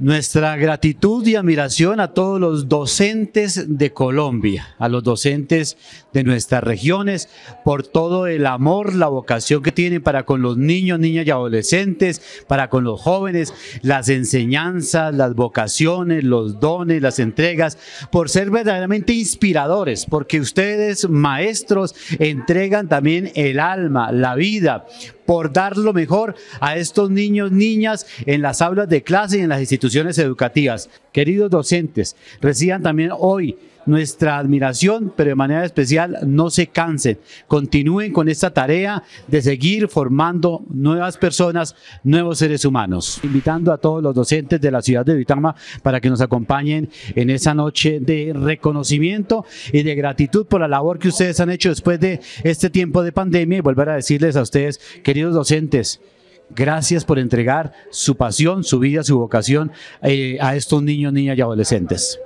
Nuestra gratitud y admiración a todos los docentes de Colombia, a los docentes de nuestras regiones, por todo el amor, la vocación que tienen para con los niños, niñas y adolescentes, para con los jóvenes, las enseñanzas, las vocaciones, los dones, las entregas, por ser verdaderamente inspiradores, porque ustedes, maestros, entregan también el alma, la vida, por dar lo mejor a estos niños, niñas en las aulas de clase y en las instituciones educativas. Queridos docentes, reciban también hoy nuestra admiración, pero de manera especial no se cansen, continúen con esta tarea de seguir formando nuevas personas, nuevos seres humanos. Invitando a todos los docentes de la ciudad de Vitama para que nos acompañen en esa noche de reconocimiento y de gratitud por la labor que ustedes han hecho después de este tiempo de pandemia y volver a decirles a ustedes, queridos docentes, Gracias por entregar su pasión, su vida, su vocación eh, a estos niños, niñas y adolescentes.